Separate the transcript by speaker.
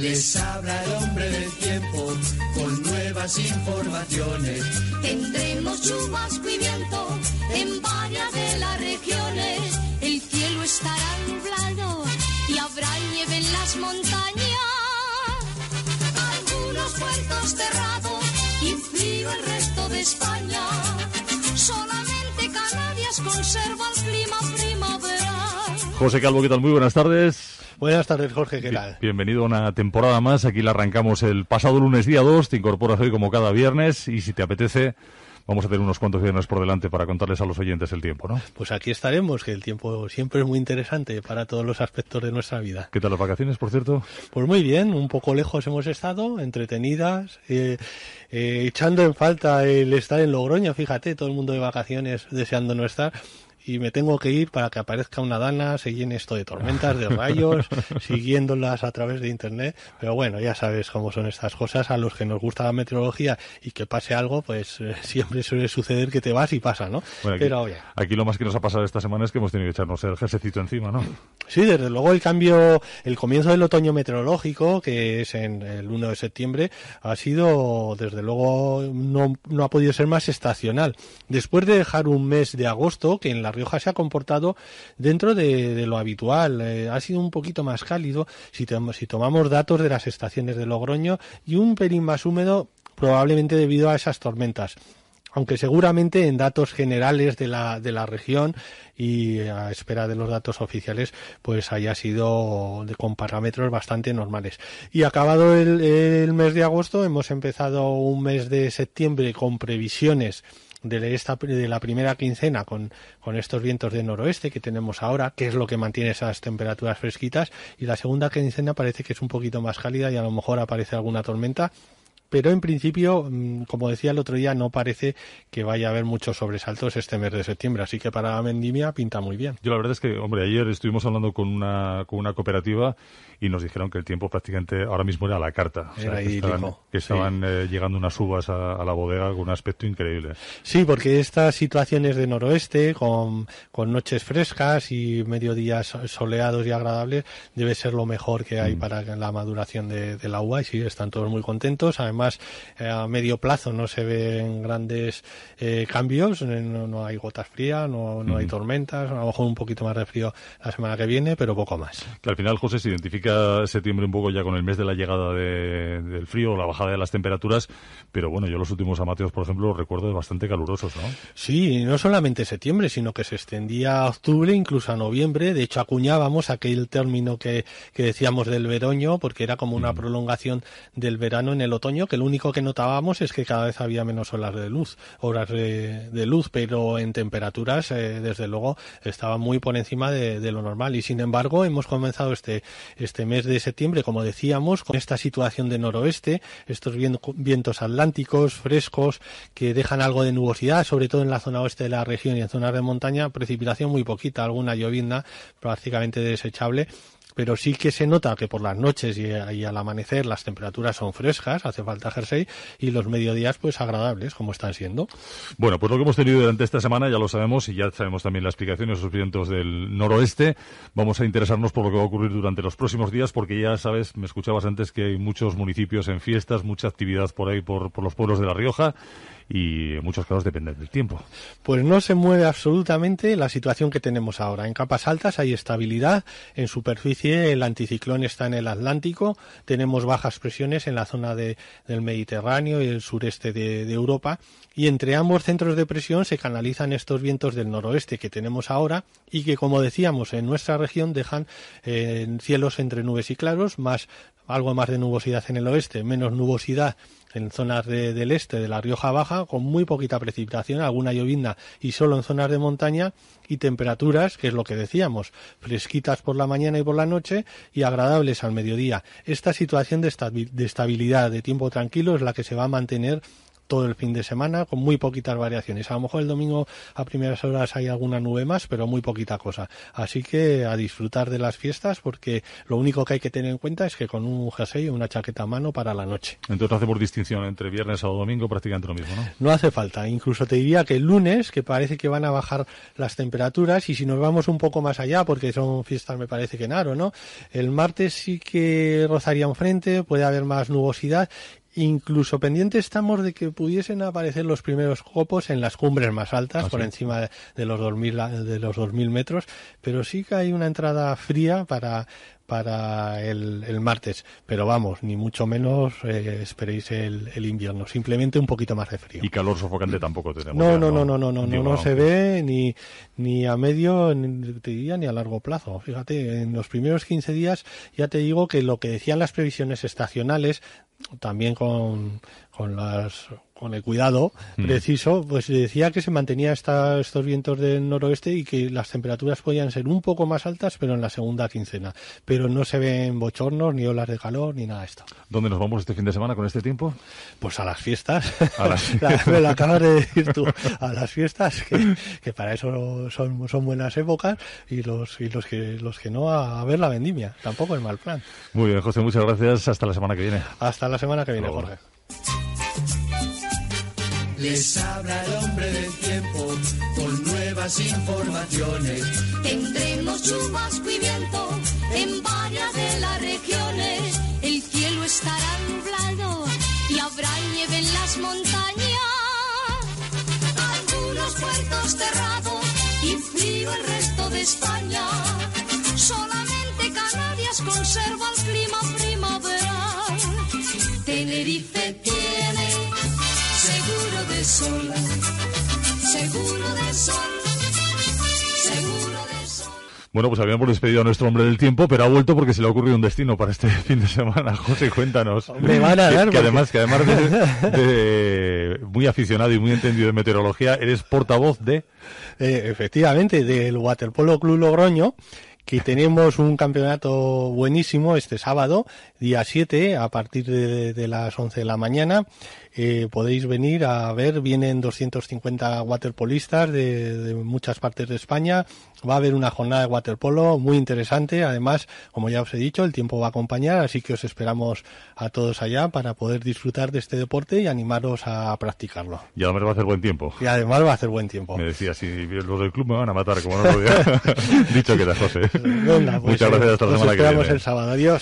Speaker 1: Les habla el hombre del tiempo con nuevas informaciones. Tendremos chubasco y viento en varias de las regiones. El cielo estará nublado y habrá nieve en las montañas. Algunos puertos cerrados
Speaker 2: y frío el resto de España. Solamente Canarias conserva el clima frío. José Calvo, ¿qué tal? Muy buenas tardes.
Speaker 1: Buenas tardes, Jorge, ¿qué tal?
Speaker 2: Bienvenido a una temporada más. Aquí la arrancamos el pasado lunes día 2. Te incorporas hoy como cada viernes y si te apetece vamos a tener unos cuantos viernes por delante para contarles a los oyentes el tiempo,
Speaker 1: ¿no? Pues aquí estaremos, que el tiempo siempre es muy interesante para todos los aspectos de nuestra vida. ¿Qué tal las vacaciones, por cierto? Pues muy bien, un poco lejos hemos estado, entretenidas, eh, eh, echando en falta el estar en Logroño, fíjate, todo el mundo de vacaciones deseando no estar, y me tengo que ir para que aparezca una dana, se llene esto de tormentas, de rayos, siguiéndolas a través de internet. Pero bueno, ya sabes cómo son estas cosas. A los que nos gusta la meteorología y que pase algo, pues eh, siempre suele suceder que te vas y pasa, ¿no?
Speaker 2: aquí, lo más que nos ha pasado esta semana es que hemos tenido que echarnos el ejército encima, ¿no?
Speaker 1: Sí, desde luego el cambio, el comienzo del otoño meteorológico, que es en el 1 de septiembre, ha sido, desde luego, no, no ha podido ser más estacional. Después de dejar un mes de agosto, que en la Rioja se ha comportado dentro de, lo habitual, eh, ha sido un poquito más cálido si, si tomamos datos de las estaciones de Logroño y un pelín más húmedo probablemente debido a esas tormentas aunque seguramente en datos generales de la, región y a espera de los datos oficiales, pues haya sido con parámetros bastante normales. Y acabado el mes de agosto, hemos empezado un mes de septiembre con previsiones de, esta, de la primera quincena con, con estos vientos de noroeste que tenemos ahora, que es lo que mantiene esas temperaturas fresquitas, y la segunda quincena parece que es un poquito más cálida y a lo mejor aparece alguna tormenta pero en principio, mm, como decía el otro día, no parece que vaya a haber muchos sobresaltos este mes de septiembre, así que para la mendimia pinta muy bien.
Speaker 2: Yo la verdad es que, hombre, ayer estuvimos hablando con una, una cooperativa y nos dijeron que el tiempo prácticamente ahora mismo era la carta. que estaban, eh, llegando unas uvas a, la bodega con un aspecto increíble.
Speaker 1: Sí, porque estas situaciones de noroeste, con, con noches frescas y mediodías soleados y agradables, debe ser lo mejor que hay mm. para la maduración de, la uva y sí, están todos muy contentos más eh, a medio plazo no se ven grandes eh, cambios, eh, no, hay gotas frías, no, hay tormentas, a lo mejor un poquito más de frío la semana que viene, pero poco más.
Speaker 2: al final, José, se identifica septiembre un poco ya con el mes de la llegada del frío, la bajada de las temperaturas, pero
Speaker 1: bueno, yo los últimos amateos, por ejemplo, los recuerdo bastante calurosos, ¿no? Sí, no solamente septiembre, sino que se extendía a octubre, incluso a noviembre, de hecho acuñábamos aquel término que, decíamos del veroño, porque era como una prolongación del verano en el otoño, que lo único que notábamos es que cada vez había menos horas de luz, horas de, luz, pero en temperaturas, eh, desde luego, estaba muy por encima de, lo normal. Y sin embargo, hemos comenzado este, este mes de septiembre, como decíamos, con esta situación de noroeste, estos vientos atlánticos frescos que dejan algo de nubosidad, sobre todo en la zona oeste de la región y en zonas de montaña, precipitación muy poquita, alguna llovizna prácticamente desechable pero sí que se nota que por las noches y, al amanecer las temperaturas son frescas, hace falta jersey, y los mediodías pues agradables, como están siendo.
Speaker 2: Bueno, pues lo que hemos tenido durante esta semana ya lo sabemos y ya sabemos también la explicación de esos vientos del noroeste. Vamos a interesarnos por lo que va a ocurrir durante los próximos días, porque ya sabes, me escuchabas antes que hay muchos municipios en fiestas, mucha actividad por ahí, por, los pueblos de La Rioja y muchos casos dependen del
Speaker 1: tiempo. Pues no se mueve absolutamente la situación que tenemos ahora. En capas altas hay estabilidad, en superficie el anticiclón está en el Atlántico, tenemos bajas presiones en la zona del Mediterráneo y el sureste de, Europa, y entre ambos centros de presión se canalizan estos vientos del noroeste que tenemos ahora y que, como decíamos, en nuestra región dejan eh, cielos entre nubes y claros, más algo más de nubosidad en el oeste, menos nubosidad en zonas del este de la Rioja Baja, con muy poquita precipitación, alguna llovizna y solo en zonas de montaña y temperaturas, que es lo que decíamos, fresquitas por la mañana y por la noche y agradables al mediodía. Esta situación de estabilidad, de tiempo tranquilo, es la que se va a mantener todo el fin de semana con muy poquitas variaciones. A lo mejor el domingo a primeras horas hay alguna nube más, pero muy poquita cosa. Así que a disfrutar de las fiestas porque lo único que hay que tener en cuenta es que con un jersey y una chaqueta a mano para la noche.
Speaker 2: Entonces no por distinción entre viernes, o domingo, prácticamente lo mismo, ¿no?
Speaker 1: No hace falta. Incluso te diría que el lunes, que parece que van a bajar las temperaturas, y si nos vamos un poco más allá, porque son fiestas me parece que naro, ¿no? El martes sí que rozaría frente... puede haber más nubosidad Incluso pendiente estamos de que pudiesen aparecer los primeros copos en las cumbres más altas, ah, por encima de, los 2000 de los 2000 metros, pero sí que hay una entrada fría para para el, martes, pero vamos, ni mucho menos eh, esperéis el, invierno, simplemente un poquito más de frío. Y calor sofocante tampoco tenemos. No, no, no, no, no, no, no, no, se ve ni, ni a medio, ni, te ni a largo plazo. Fíjate, en los primeros 15 días ya te digo que lo que decían las previsiones estacionales, también con, con las con el cuidado mm. preciso, pues decía que se mantenía esta, estos vientos del noroeste y que las temperaturas podían ser un poco más altas, pero en la segunda quincena. Pero no se ven bochornos, ni olas de calor, ni nada de esto.
Speaker 2: ¿Dónde nos vamos este fin de semana con este tiempo? Pues a las fiestas.
Speaker 1: A las... la, me lo acabas de decir tú. A las fiestas, que, para eso son, son, buenas épocas, y los, y los que los que no, a, ver la vendimia. Tampoco es mal plan.
Speaker 2: Muy bien, José, muchas gracias. Hasta la semana que viene. Hasta la semana que viene, Jorge.
Speaker 1: Les habla el hombre del tiempo con nuevas
Speaker 2: informaciones. Tendremos lluvias, y viento en varias de las regiones.
Speaker 1: El cielo estará nublado y habrá nieve en las montañas. Algunos puertos cerrados y
Speaker 2: frío el resto de España. Solamente Canarias conserva el clima primaveral.
Speaker 1: Tenerife tiene
Speaker 2: bueno, pues habíamos despedido a nuestro hombre del tiempo, pero ha vuelto porque se le ha ocurrido un destino para este fin de semana. José, cuéntanos. Me van a dar. Que, además, que además de, muy aficionado y muy entendido de meteorología, eres portavoz de.
Speaker 1: Eh, efectivamente, del Waterpolo Club Logroño que tenemos un campeonato buenísimo este sábado, día 7, a partir de, las 11 de la mañana. Eh, podéis venir a ver, vienen 250 waterpolistas de, muchas partes de España. Va a haber una jornada de waterpolo muy interesante. Además, como ya os he dicho, el tiempo va a acompañar, así que os esperamos a todos allá para poder disfrutar de este deporte y animaros a practicarlo.
Speaker 2: Y además va a hacer buen tiempo. Y además va a hacer buen tiempo. Me decía, si los del club me van a matar, como no lo había dicho que era José. Pues, Muchas gracias, hasta la nos esperamos el
Speaker 1: sábado. Adiós.